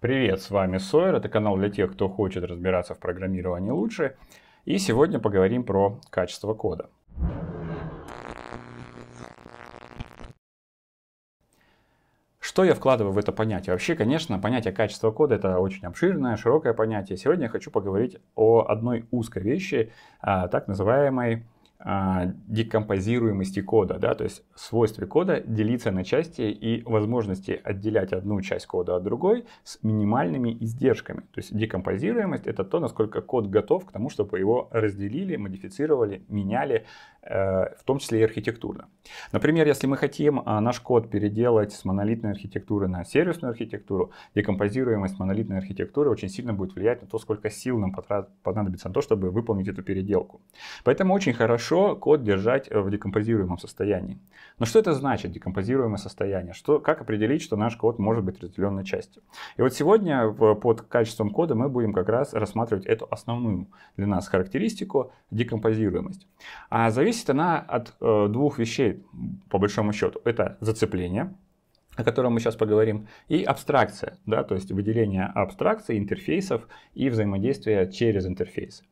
Привет, с вами Сойер, это канал для тех, кто хочет разбираться в программировании лучше. И сегодня поговорим про качество кода. Что я вкладываю в это понятие? Вообще, конечно, понятие качества кода это очень обширное, широкое понятие. Сегодня я хочу поговорить о одной узкой вещи, а, так называемой а, декомпозируемости кода, да, то есть свойстве кода делиться на части и возможности отделять одну часть кода от другой с минимальными издержками. То есть декомпозируемость — это то, насколько код готов к тому, чтобы его разделили, модифицировали, меняли, Э, в том числе и архитектурно. Например, если мы хотим а, наш код переделать с монолитной архитектуры на сервисную архитектуру, декомпозируемость монолитной архитектуры очень сильно будет влиять на то, сколько сил нам понадобится на то, чтобы выполнить эту переделку. Поэтому очень хорошо код держать э, в декомпозируемом состоянии. Но что это значит, декомпозируемое состояние? Что, как определить, что наш код может быть разделен на части? И вот сегодня под качеством кода мы будем как раз рассматривать эту основную для нас характеристику декомпозируемость. А зависит зависит она от э, двух вещей, по большому счету. Это зацепление, о котором мы сейчас поговорим, и абстракция, да, то есть выделение абстракций, интерфейсов и взаимодействия через интерфейс.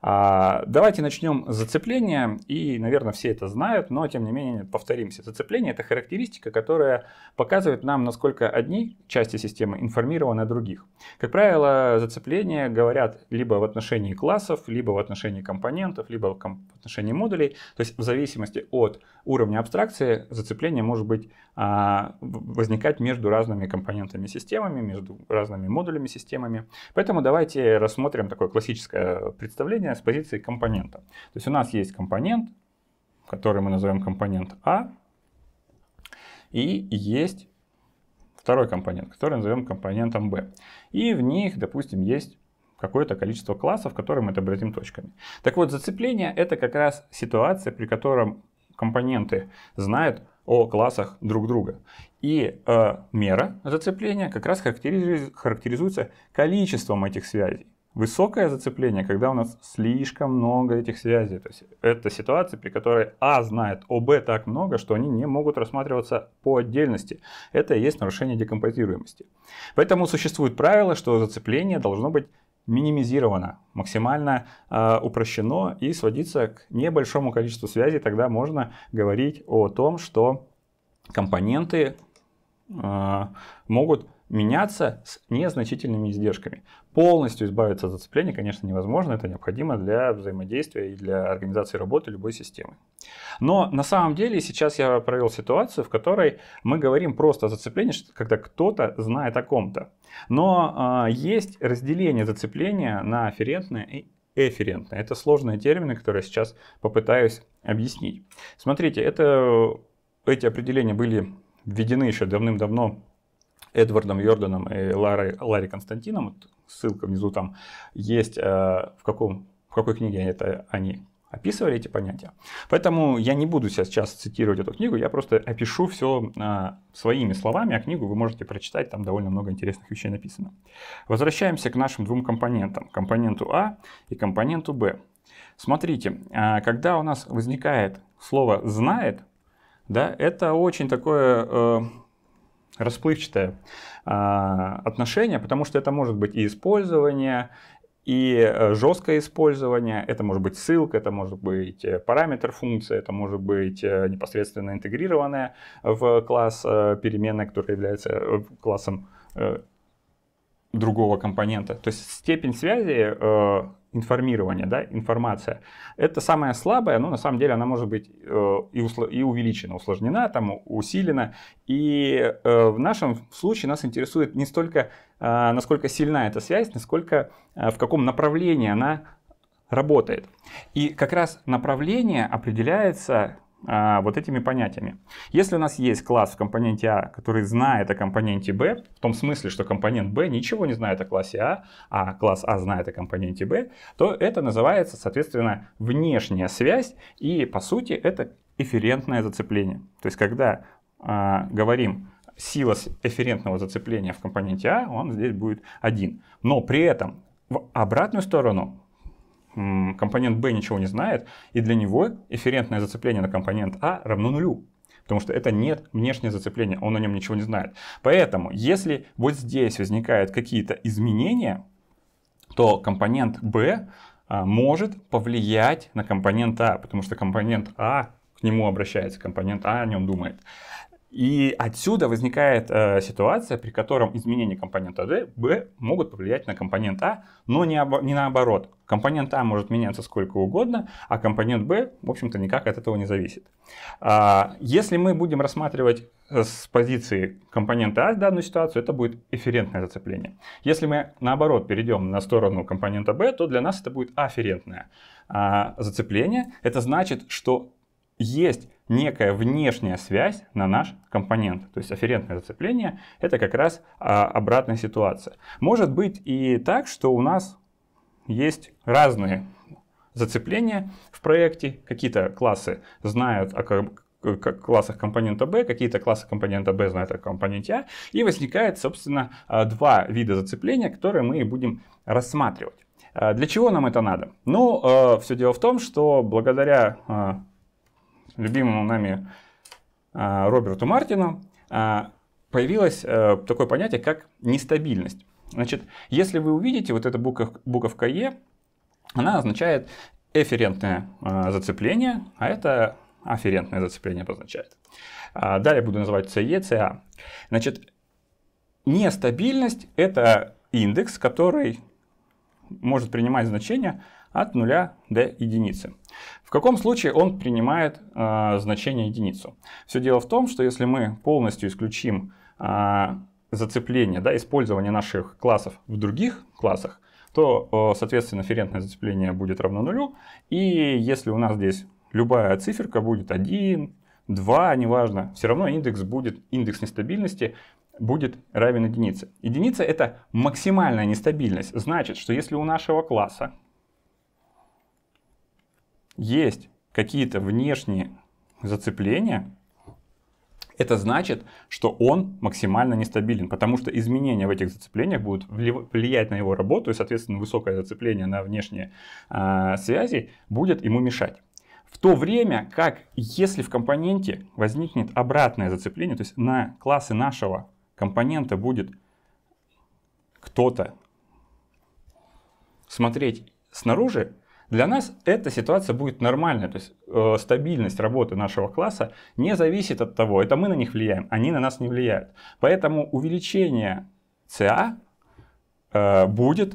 А, давайте начнем с зацепления, и, наверное, все это знают, но, тем не менее, повторимся. Зацепление – это характеристика, которая показывает нам, насколько одни части системы информированы о других. Как правило, зацепление говорят либо в отношении классов, либо в отношении компонентов, либо в отношении модулей, то есть в зависимости от уровня абстракции зацепление может быть, а, возникать между разными компонентами системами, между разными модулями системами. Поэтому давайте рассмотрим такое классическое представление с позиции компонента. То есть у нас есть компонент, который мы назовем компонент А, и есть второй компонент, который назовем компонентом B. И в них, допустим, есть какое-то количество классов, которые мы отобразим точками. Так вот, зацепление — это как раз ситуация, при котором компоненты знают о классах друг друга. И э, мера зацепления как раз характеризуется количеством этих связей. Высокое зацепление, когда у нас слишком много этих связей. То есть это ситуация, при которой А знает о Б так много, что они не могут рассматриваться по отдельности. Это и есть нарушение декомпозируемости. Поэтому существует правило, что зацепление должно быть минимизировано, максимально э, упрощено и сводится к небольшому количеству связей, тогда можно говорить о том, что компоненты э, могут меняться с незначительными издержками. Полностью избавиться от зацепления, конечно, невозможно, это необходимо для взаимодействия и для организации работы любой системы. Но на самом деле сейчас я провел ситуацию, в которой мы говорим просто о зацеплении, когда кто-то знает о ком-то. Но э, есть разделение зацепления на афферентное и эфферентное. Это сложные термины, которые я сейчас попытаюсь объяснить. Смотрите, это, эти определения были введены еще давным-давно Эдвардом Йорданом и Ларой, Ларри Константином, вот ссылка внизу там есть, э, в, каком, в какой книге это они описывали эти понятия. Поэтому я не буду сейчас цитировать эту книгу, я просто опишу все э, своими словами, а книгу вы можете прочитать, там довольно много интересных вещей написано. Возвращаемся к нашим двум компонентам, компоненту А и компоненту Б. Смотрите, э, когда у нас возникает слово «знает», да, это очень такое э, расплывчатое а, отношение, потому что это может быть и использование, и э, жесткое использование, это может быть ссылка, это может быть э, параметр функции, это может быть э, непосредственно интегрированная в класс переменная, которая является классом другого компонента. То есть степень связи информирование, да, информация. Это самая слабая, но на самом деле она может быть э, и, усл- и увеличена, усложнена, там усилена. И э, в нашем случае нас интересует не столько, э, насколько сильна эта связь, насколько э, в каком направлении она работает. И как раз направление определяется а, вот этими понятиями. Если у нас есть класс в компоненте А, который знает о компоненте Б, в том смысле, что компонент Б ничего не знает о классе А, а класс А знает о компоненте Б, то это называется, соответственно, внешняя связь, и по сути это эферентное зацепление. То есть когда а, говорим сила эферентного зацепления в компоненте А, он здесь будет один, Но при этом в обратную сторону компонент B ничего не знает, и для него эфферентное зацепление на компонент А равно нулю. Потому что это нет внешнее зацепление, он о нем ничего не знает. Поэтому, если вот здесь возникают какие-то изменения, то компонент B а, может повлиять на компонент А, потому что компонент А к нему обращается, компонент А о нем думает. И отсюда возникает э, ситуация, при котором изменения компонента D, B могут повлиять на компонент А, но не, обо, не наоборот. Компонент А может меняться сколько угодно, а компонент B, в общем-то, никак от этого не зависит. А, если мы будем рассматривать э, с позиции компонента А данную ситуацию, это будет эферентное зацепление. Если мы, наоборот, перейдем на сторону компонента B, то для нас это будет афферентное а, зацепление. Это значит, что есть некая внешняя связь на наш компонент. То есть афферентное зацепление — это как раз а, обратная ситуация. Может быть и так, что у нас есть разные зацепления в проекте. Какие-то классы знают о как классах компонента B, какие-то классы компонента B знают о компоненте A а. и возникает, собственно, а, два вида зацепления, которые мы будем рассматривать. А, для чего нам это надо? Ну, все дело в том, что благодаря любимому нами а, Роберту Мартину, а, появилось э, такое понятие, как нестабильность. Значит, если вы увидите, вот эта буковка, Е, она означает эферентное а, зацепление, а это аферентное зацепление обозначает. Далее буду называть CE, CA. Значит, нестабильность – это индекс, который может принимать значения от 0 до единицы. В каком случае он принимает э, значение единицу? Все дело в том, что если мы полностью исключим э, зацепление, да, использование наших классов в других классах, то, э, соответственно, референтное зацепление будет равно нулю. И если у нас здесь любая циферка будет 1, 2, неважно, все равно индекс будет, индекс нестабильности будет равен единице. Единица — это максимальная нестабильность. Значит, что если у нашего класса есть какие-то внешние зацепления, это значит, что он максимально нестабилен, потому что изменения в этих зацеплениях будут влиять на его работу, и, соответственно, высокое зацепление на внешние э, связи будет ему мешать. В то время как, если в компоненте возникнет обратное зацепление, то есть на классы нашего компонента будет кто-то смотреть снаружи, для нас эта ситуация будет нормальной, то есть э, стабильность работы нашего класса не зависит от того, это мы на них влияем, они на нас не влияют. Поэтому увеличение CA э, будет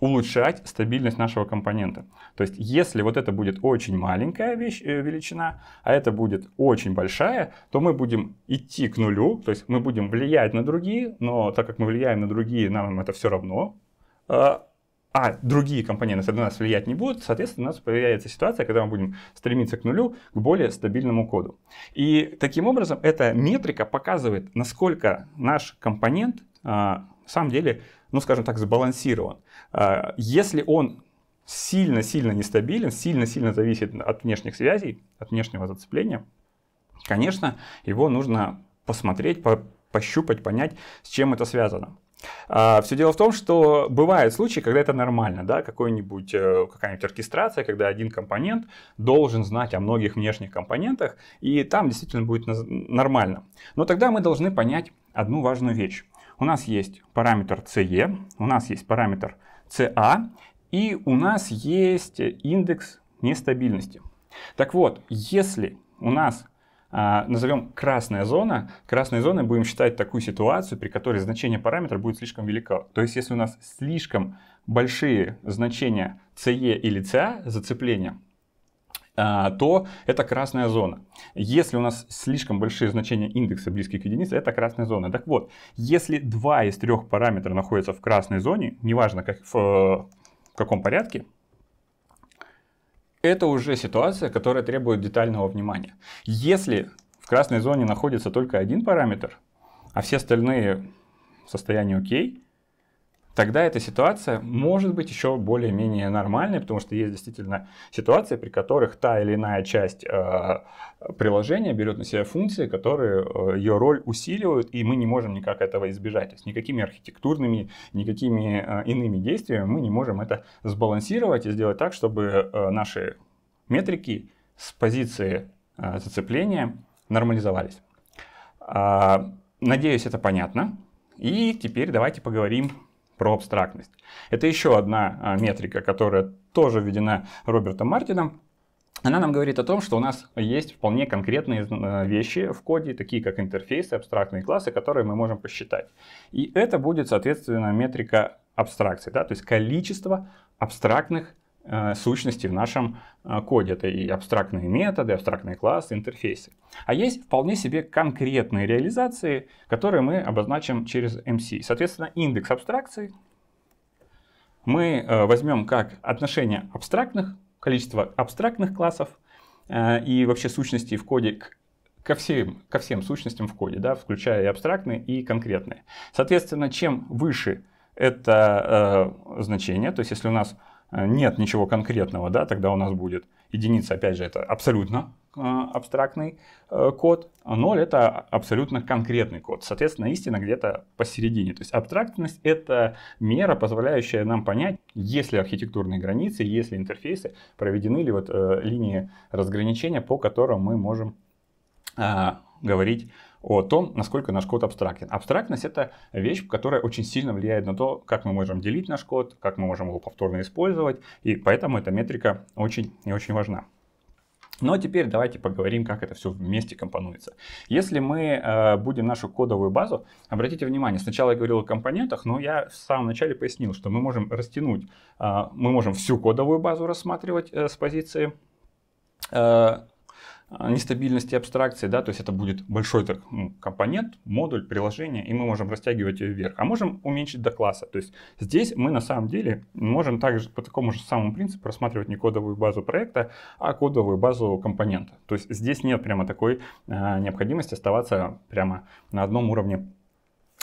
улучшать стабильность нашего компонента. То есть, если вот это будет очень маленькая вещь, э, величина, а это будет очень большая, то мы будем идти к нулю, то есть мы будем влиять на другие, но так как мы влияем на другие, нам это все равно, э, а другие компоненты на нас влиять не будут, соответственно, у нас появляется ситуация, когда мы будем стремиться к нулю, к более стабильному коду. И таким образом эта метрика показывает, насколько наш компонент а, на самом деле, ну скажем так, сбалансирован. А, если он сильно-сильно нестабилен, сильно-сильно зависит от внешних связей, от внешнего зацепления, конечно, его нужно посмотреть, пощупать, понять, с чем это связано. А, все дело в том, что бывают случаи, когда это нормально, да, какой-нибудь, э, какая-нибудь оркестрация, когда один компонент должен знать о многих внешних компонентах, и там действительно будет нормально. Но тогда мы должны понять одну важную вещь. У нас есть параметр CE, у нас есть параметр CA, а, и у нас есть индекс нестабильности. Так вот, если у нас а, назовем красная зона. Красной зоной будем считать такую ситуацию, при которой значение параметра будет слишком велико. То есть, если у нас слишком большие значения CE или CA зацепления, а, то это красная зона. Если у нас слишком большие значения индекса близких к единице, это красная зона. Так вот, если два из трех параметров находятся в красной зоне, неважно как, в, в каком порядке, это уже ситуация, которая требует детального внимания. Если в красной зоне находится только один параметр, а все остальные в состоянии окей, тогда эта ситуация может быть еще более-менее нормальной, потому что есть действительно ситуации, при которых та или иная часть э, приложения берет на себя функции, которые э, ее роль усиливают, и мы не можем никак этого избежать. То есть никакими архитектурными, никакими э, иными действиями мы не можем это сбалансировать и сделать так, чтобы э, наши метрики с позиции э, зацепления нормализовались. Э, надеюсь, это понятно. И теперь давайте поговорим про абстрактность. Это еще одна а, метрика, которая тоже введена Робертом Мартином. Она нам говорит о том, что у нас есть вполне конкретные э, вещи в коде, такие как интерфейсы, абстрактные классы, которые мы можем посчитать. И это будет, соответственно, метрика абстракции, да, то есть количество абстрактных Э, сущности в нашем э, коде. Это и абстрактные методы, абстрактные классы, интерфейсы. А есть вполне себе конкретные реализации, которые мы обозначим через MC. Соответственно, индекс абстракции мы э, возьмем как отношение абстрактных, количество абстрактных классов и вообще сущностей в коде к ко всем, ко всем сущностям в коде, да, включая и абстрактные, и конкретные. Соответственно, чем выше это э, значение, то есть если у нас Э, нет ничего конкретного, да, тогда у нас будет единица, опять же, это абсолютно э, абстрактный э, код, а 0 это абсолютно конкретный код. Соответственно, истина где-то посередине. То есть абстрактность это мера, позволяющая нам понять, есть ли архитектурные границы, есть ли интерфейсы, проведены ли вот линии разграничения, по которым мы можем говорить о том, насколько наш код абстрактен. Абстрактность — это вещь, которая очень сильно влияет на то, как мы можем делить наш код, как мы можем его повторно использовать, и поэтому эта метрика очень и очень важна. Ну а теперь давайте поговорим, как это все вместе компонуется. Если мы э, будем нашу кодовую базу, обратите внимание, сначала я говорил о компонентах, но я в самом начале пояснил, что мы можем растянуть, э, мы можем всю кодовую базу рассматривать э, с позиции э, а, нестабильности абстракции, да, то есть это будет большой ну, компонент, модуль, приложение, и мы можем растягивать ее вверх, а можем уменьшить до класса. То есть здесь мы на самом деле можем также по такому же самому принципу рассматривать не кодовую базу проекта, а кодовую базу компонента. То есть здесь нет прямо такой э, необходимости оставаться прямо на одном уровне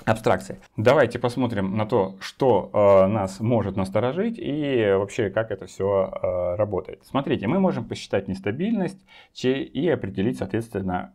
абстракции. Давайте посмотрим на то, что э, нас может насторожить и вообще как это все э, работает. Смотрите, мы можем посчитать нестабильность и определить, соответственно,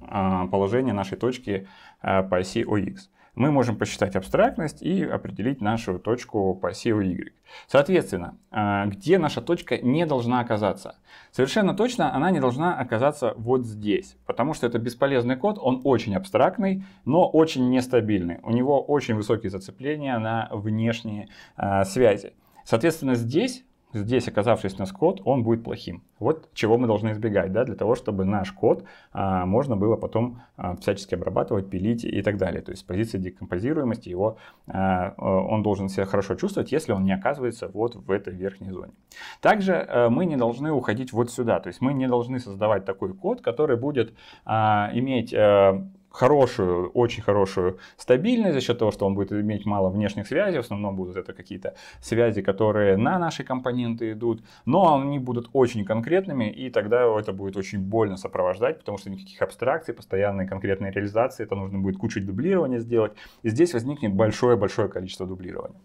э, положение нашей точки э, по оси ОХ мы можем посчитать абстрактность и определить нашу точку по оси y. Соответственно, э, где наша точка не должна оказаться? Совершенно точно она не должна оказаться вот здесь, потому что это бесполезный код, он очень абстрактный, но очень нестабильный. У него очень высокие зацепления на внешние э, связи. Соответственно, здесь здесь оказавшись на скот, он будет плохим. Вот чего мы должны избегать, да, для того, чтобы наш код а, можно было потом а, всячески обрабатывать, пилить и так далее. То есть позиция декомпозируемости его, а, э, он должен себя хорошо чувствовать, если он не оказывается вот в этой верхней зоне. Также а, мы не должны уходить вот сюда, то есть мы не должны создавать такой код, который будет а, иметь... А, хорошую, очень хорошую стабильность за счет того, что он будет иметь мало внешних связей, в основном будут это какие-то связи, которые на наши компоненты идут, но они будут очень конкретными, и тогда это будет очень больно сопровождать, потому что никаких абстракций, постоянной конкретной реализации, это нужно будет кучу дублирования сделать, и здесь возникнет большое-большое количество дублирования.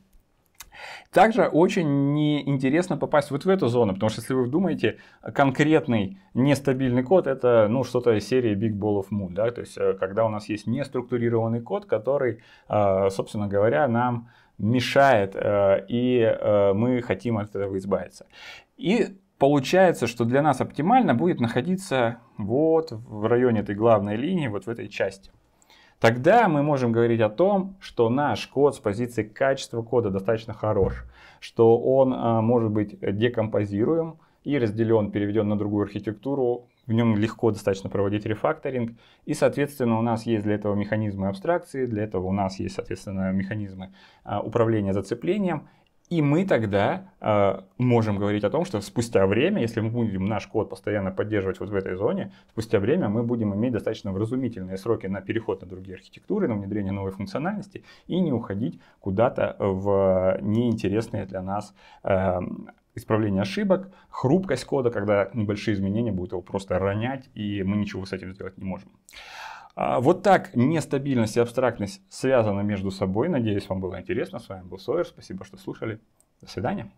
Также очень неинтересно попасть вот в эту зону, потому что если вы думаете, конкретный нестабильный код это ну, что-то из серии Big Ball of Moon, да? то есть э, когда у нас есть неструктурированный код, который, э, собственно говоря, нам мешает, э, и мы хотим от этого избавиться. И получается, что для нас оптимально будет находиться вот в районе этой главной линии, вот в этой части тогда мы можем говорить о том, что наш код с позиции качества кода достаточно хорош, что он а, может быть декомпозируем и разделен, переведен на другую архитектуру, в нем легко достаточно проводить рефакторинг, и, соответственно, у нас есть для этого механизмы абстракции, для этого у нас есть, соответственно, механизмы а, управления зацеплением, и мы тогда э, можем говорить о том, что спустя время, если мы будем наш код постоянно поддерживать вот в этой зоне, спустя время мы будем иметь достаточно вразумительные сроки на переход на другие архитектуры, на внедрение новой функциональности и не уходить куда-то в неинтересные для нас э, исправление ошибок, хрупкость кода, когда небольшие изменения будут его просто ронять, и мы ничего с этим сделать не можем. А, вот так нестабильность и абстрактность связаны между собой. Надеюсь, вам было интересно. С вами был Сойер. Спасибо, что слушали. До свидания.